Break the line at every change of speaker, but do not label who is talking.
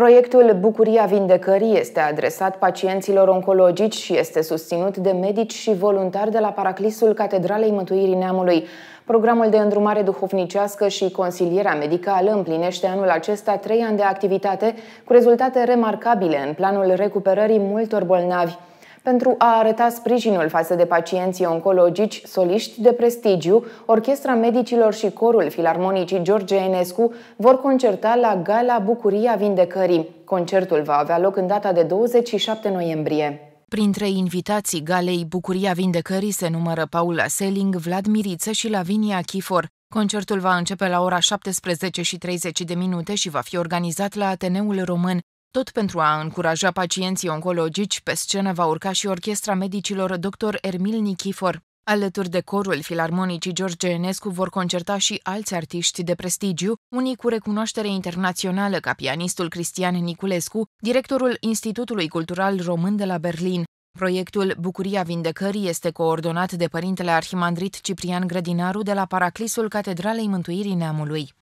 Proiectul Bucuria Vindecării este adresat pacienților oncologici și este susținut de medici și voluntari de la Paraclisul Catedralei Mântuirii Neamului. Programul de îndrumare duhovnicească și consilierea medicală împlinește anul acesta trei ani de activitate, cu rezultate remarcabile în planul recuperării multor bolnavi. Pentru a arăta sprijinul față de pacienții oncologici, soliști de prestigiu, Orchestra Medicilor și Corul Filarmonicii George Enescu vor concerta la Gala Bucuria Vindecării. Concertul va avea loc în data de 27 noiembrie. Printre invitații galei Bucuria Vindecării se numără Paula Seling, Vlad Miriță și Lavinia Chifor. Concertul va începe la ora 17 și 30 de minute și va fi organizat la Ateneul Român. Tot pentru a încuraja pacienții oncologici, pe scenă va urca și orchestra medicilor dr. Ermil Nichifor. Alături de corul filarmonicii George Enescu vor concerta și alți artiști de prestigiu, unii cu recunoaștere internațională ca pianistul Cristian Niculescu, directorul Institutului Cultural Român de la Berlin. Proiectul Bucuria Vindecării este coordonat de părintele arhimandrit Ciprian Grădinaru de la Paraclisul Catedralei Mântuirii Neamului.